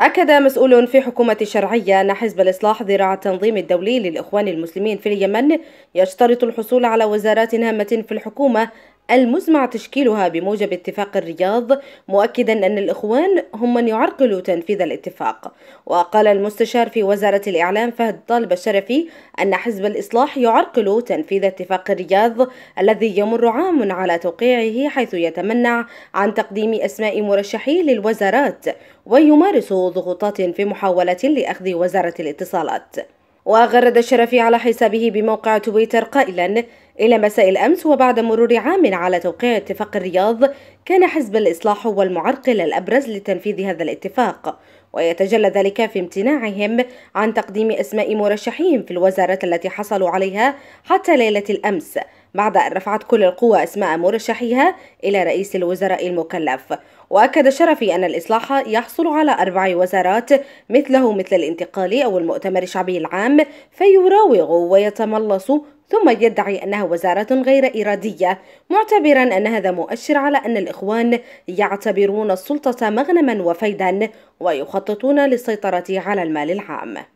أكد مسؤول في حكومة الشرعية أن حزب الإصلاح ذراع التنظيم الدولي للإخوان المسلمين في اليمن يشترط الحصول على وزارات هامة في الحكومة المزمع تشكيلها بموجب اتفاق الرياض مؤكدا أن الإخوان هم من يعرقلوا تنفيذ الاتفاق وقال المستشار في وزارة الإعلام فهد طالب الشرفي أن حزب الإصلاح يعرقل تنفيذ اتفاق الرياض الذي يمر عام على توقيعه حيث يتمنع عن تقديم أسماء مرشحيه للوزارات ويمارس ضغوطات في محاولة لأخذ وزارة الاتصالات وغرد الشرفي على حسابه بموقع تويتر قائلا إلى مساء الأمس وبعد مرور عام على توقيع اتفاق الرياض كان حزب الإصلاح هو المعرقل الأبرز لتنفيذ هذا الاتفاق ويتجلى ذلك في امتناعهم عن تقديم أسماء مرشحين في الوزارات التي حصلوا عليها حتى ليلة الأمس بعد أن رفعت كل القوى أسماء مرشحيها إلى رئيس الوزراء المكلف وأكد شرفي أن الإصلاح يحصل على أربع وزارات مثله مثل الانتقالي أو المؤتمر الشعبي العام فيراوغ ويتملص ثم يدعي أنها وزارة غير إرادية معتبرا أن هذا مؤشر على أن الإخوان يعتبرون السلطة مغنما وفيدا ويخططون للسيطرة على المال العام